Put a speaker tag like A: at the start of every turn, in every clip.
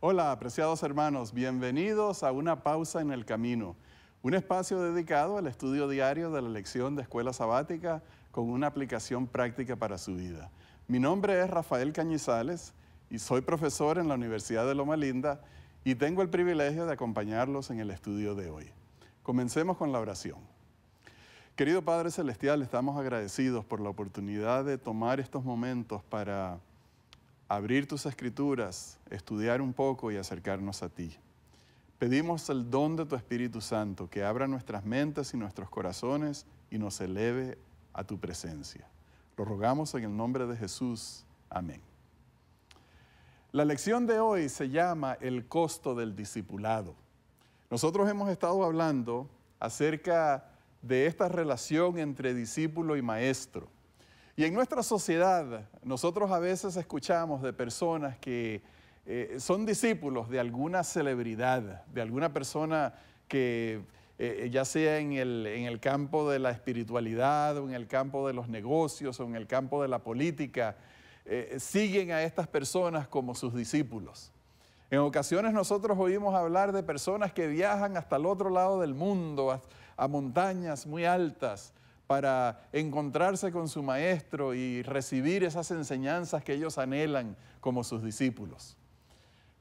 A: Hola, apreciados hermanos, bienvenidos a Una Pausa en el Camino, un espacio dedicado al estudio diario de la lección de escuela sabática con una aplicación práctica para su vida. Mi nombre es Rafael Cañizales y soy profesor en la Universidad de Loma Linda y tengo el privilegio de acompañarlos en el estudio de hoy. Comencemos con la oración. Querido Padre Celestial, estamos agradecidos por la oportunidad de tomar estos momentos para abrir tus escrituras, estudiar un poco y acercarnos a ti. Pedimos el don de tu Espíritu Santo que abra nuestras mentes y nuestros corazones y nos eleve a tu presencia. Lo rogamos en el nombre de Jesús. Amén. La lección de hoy se llama El costo del discipulado. Nosotros hemos estado hablando acerca de esta relación entre discípulo y maestro. Y en nuestra sociedad, nosotros a veces escuchamos de personas que eh, son discípulos de alguna celebridad, de alguna persona que eh, ya sea en el, campo de la espiritualidad o en el campo de los negocios o en el campo de la política, eh, siguen a estas personas como sus discípulos. En ocasiones nosotros oímos hablar de personas que viajan hasta el otro lado del mundo, a montañas muy altas, para encontrarse con su maestro y recibir esas enseñanzas que ellos anhelan como sus discípulos.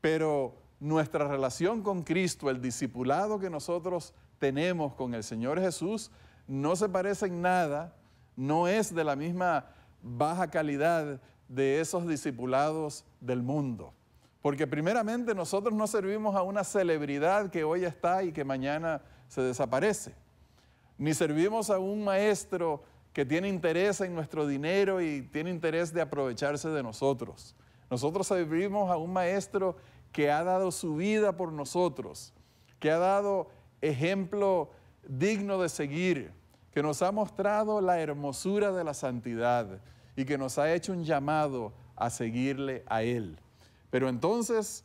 A: Pero nuestra relación con Cristo, el discipulado que nosotros tenemos con el Señor Jesús, no se parece en nada, no es de la misma baja calidad de esos discipulados del mundo. Porque primeramente nosotros no servimos a una celebridad que hoy está y que mañana se desaparece ni servimos a un maestro que tiene interés en nuestro dinero y tiene interés de aprovecharse de nosotros. Nosotros servimos a un maestro que ha dado su vida por nosotros, que ha dado ejemplo digno de seguir, que nos ha mostrado la hermosura de la santidad y que nos ha hecho un llamado a seguirle a Él. Pero entonces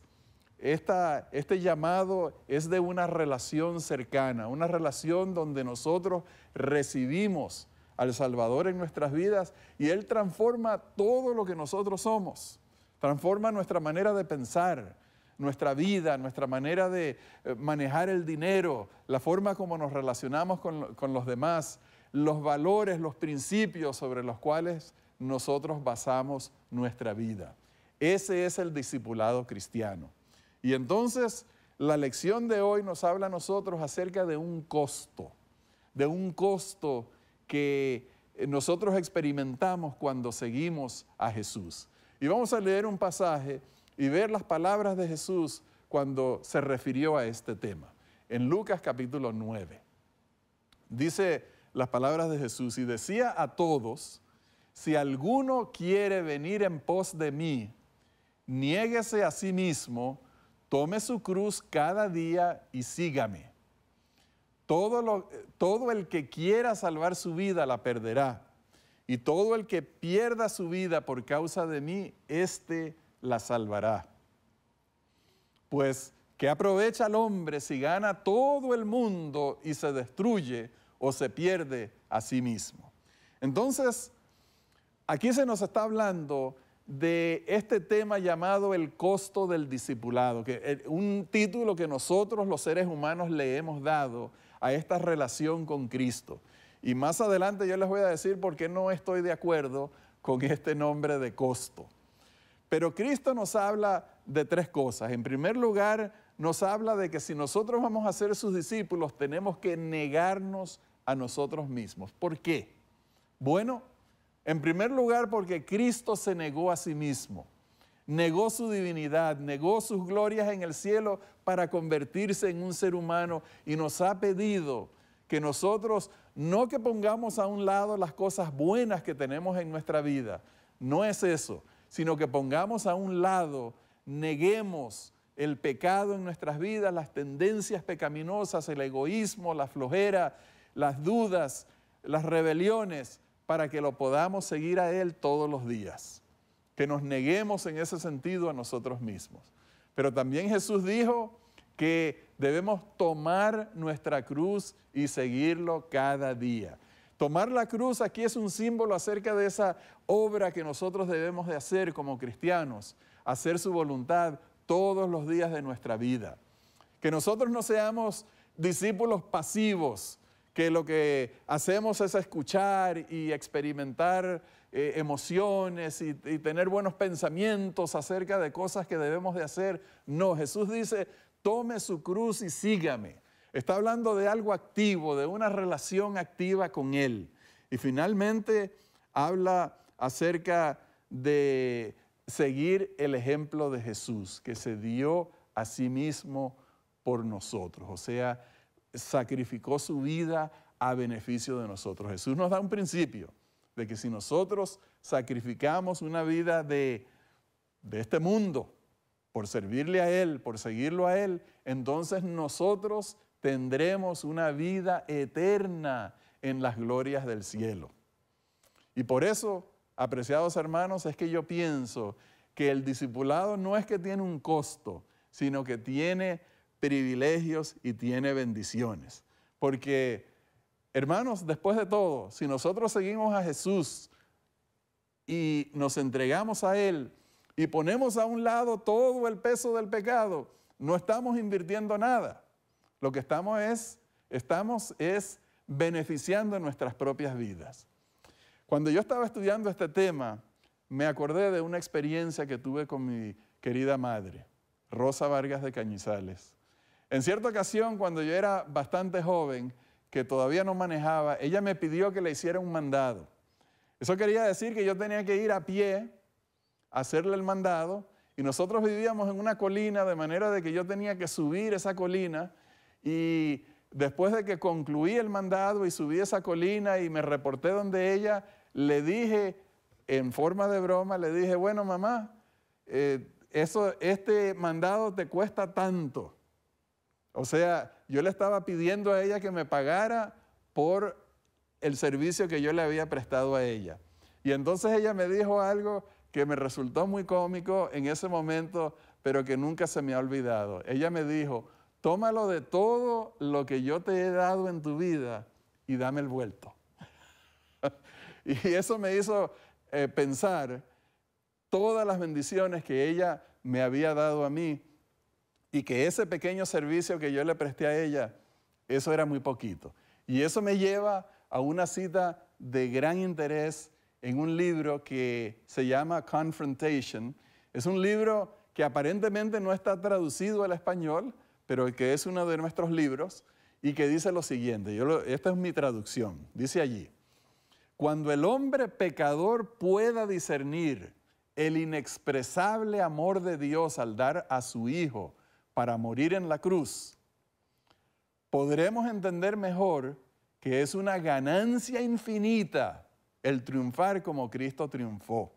A: este llamado es de una relación cercana, una relación donde nosotros recibimos al Salvador en nuestras vidas y Él transforma todo lo que nosotros somos, transforma nuestra manera de pensar, nuestra vida, nuestra manera de eh, manejar el dinero, la forma como nos relacionamos con los demás, los valores, los principios sobre los cuales nosotros basamos nuestra vida. Ese es el discipulado cristiano. Y entonces la lección de hoy nos habla a nosotros acerca de un costo, de un costo que nosotros experimentamos cuando seguimos a Jesús. Y vamos a leer un pasaje y ver las palabras de Jesús cuando se refirió a este tema. En Lucas capítulo 9, dice las palabras de Jesús y decía a todos, si alguno quiere venir en pos de mí, niéguese a sí mismo, Tome su cruz cada día y sígame. Todo, lo, todo el que quiera salvar su vida la perderá. Y todo el que pierda su vida por causa de mí, éste la salvará. Pues, ¿qué aprovecha el hombre si gana todo el mundo y se destruye o se pierde a sí mismo? Entonces, aquí se nos está hablando de este tema llamado el costo del discipulado, que eh, un título que nosotros los seres humanos le hemos dado a esta relación con Cristo. Y más adelante yo les voy a decir por qué no estoy de acuerdo con este nombre de costo. Pero Cristo nos habla de tres cosas. En primer lugar, nos habla de que si nosotros vamos a ser sus discípulos, tenemos que negarnos a nosotros mismos. ¿Por qué? Bueno, en primer lugar, porque Cristo se negó a sí mismo, negó su divinidad, negó sus glorias en el cielo para convertirse en un ser humano y nos ha pedido que nosotros no que pongamos a un lado las cosas buenas que tenemos en nuestra vida, no es eso, sino que pongamos a un lado, neguemos el pecado en nuestras vidas, las tendencias pecaminosas, el egoísmo, la flojera, las dudas, las rebeliones, para que lo podamos seguir a Él todos los días, que nos neguemos en ese sentido a nosotros mismos. Pero también Jesús dijo que debemos tomar nuestra cruz y seguirlo cada día. Tomar la cruz aquí es un símbolo acerca de esa obra que nosotros debemos de hacer como cristianos, hacer su voluntad todos los días de nuestra vida. Que nosotros no seamos discípulos pasivos, que lo que hacemos es escuchar y experimentar eh, emociones y, y tener buenos pensamientos acerca de cosas que debemos de hacer. No, Jesús dice, tome su cruz y sígame. Está hablando de algo activo, de una relación activa con Él. Y finalmente habla acerca de seguir el ejemplo de Jesús, que se dio a sí mismo por nosotros. O sea, sacrificó su vida a beneficio de nosotros. Jesús nos da un principio de que si nosotros sacrificamos una vida de, este mundo por servirle a Él, por seguirlo a Él, entonces nosotros tendremos una vida eterna en las glorias del cielo. Y por eso, apreciados hermanos, es que yo pienso que el discipulado no es que tiene un costo, sino que tiene privilegios y tiene bendiciones. Porque, hermanos, después de todo, si nosotros seguimos a Jesús y nos entregamos a Él y ponemos a un lado todo el peso del pecado, no estamos invirtiendo nada. Lo que estamos es, estamos es beneficiando nuestras propias vidas. Cuando yo estaba estudiando este tema, me acordé de una experiencia que tuve con mi querida madre, Rosa Vargas de Cañizales. En cierta ocasión, cuando yo era bastante joven, que todavía no manejaba, ella me pidió que le hiciera un mandado. Eso quería decir que yo tenía que ir a pie a hacerle el mandado y nosotros vivíamos en una colina, de manera de que yo tenía que subir esa colina y después de que concluí el mandado y subí esa colina y me reporté donde ella, le dije en forma de broma, le dije, bueno mamá, eh, eso, este mandado te cuesta tanto. O sea, yo le estaba pidiendo a ella que me pagara por el servicio que yo le había prestado a ella. Y entonces ella me dijo algo que me resultó muy cómico en ese momento, pero que nunca se me ha olvidado. Ella me dijo, tómalo de todo lo que yo te he dado en tu vida y dame el vuelto. y eso me hizo eh, pensar todas las bendiciones que ella me había dado a mí y que ese pequeño servicio que yo le presté a ella, eso era muy poquito. Y eso me lleva a una cita de gran interés en un libro que se llama Confrontation. Es un libro que aparentemente no está traducido al español, pero que es uno de nuestros libros y que dice lo siguiente, yo esta es mi traducción, dice allí, cuando el hombre pecador pueda discernir el inexpresable amor de Dios al dar a su Hijo para morir en la cruz, podremos entender mejor que es una ganancia infinita el triunfar como Cristo triunfó.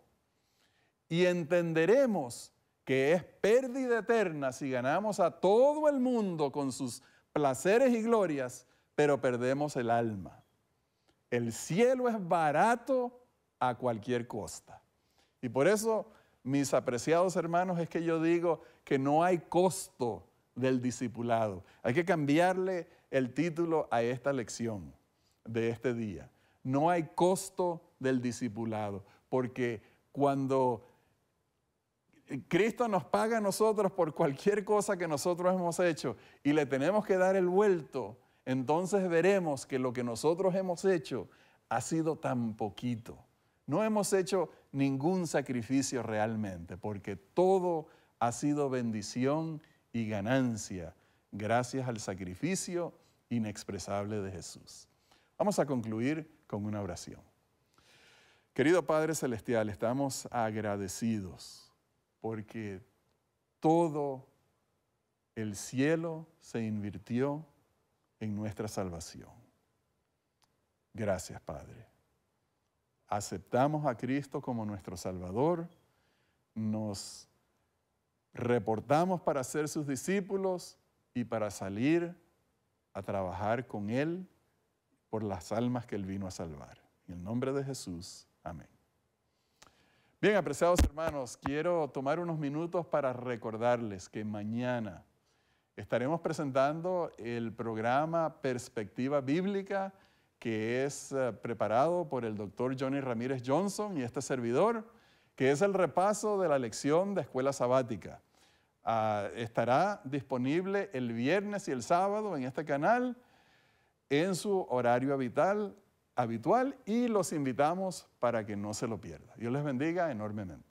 A: Y entenderemos que es pérdida eterna si ganamos a todo el mundo con sus placeres y glorias, pero perdemos el alma. El cielo es barato a cualquier costa. Y por eso mis apreciados hermanos, es que yo digo que no hay costo del discipulado. Hay que cambiarle el título a esta lección de este día. No hay costo del discipulado, porque cuando Cristo nos paga a nosotros por cualquier cosa que nosotros hemos hecho y le tenemos que dar el vuelto, entonces veremos que lo que nosotros hemos hecho ha sido tan poquito no hemos hecho ningún sacrificio realmente, porque todo ha sido bendición y ganancia gracias al sacrificio inexpresable de Jesús. Vamos a concluir con una oración. Querido Padre Celestial, estamos agradecidos porque todo el cielo se invirtió en nuestra salvación. Gracias, Padre aceptamos a Cristo como nuestro Salvador, nos reportamos para ser sus discípulos y para salir a trabajar con Él por las almas que Él vino a salvar. En el nombre de Jesús, amén. Bien, apreciados hermanos, quiero tomar unos minutos para recordarles que mañana estaremos presentando el programa Perspectiva Bíblica que es eh, preparado por el doctor Johnny Ramírez Johnson y este servidor, que es el repaso de la lección de escuela sabática. Ah, estará disponible el viernes y el sábado en este canal en su horario habitual, habitual y los invitamos para que no se lo pierda. Dios les bendiga enormemente.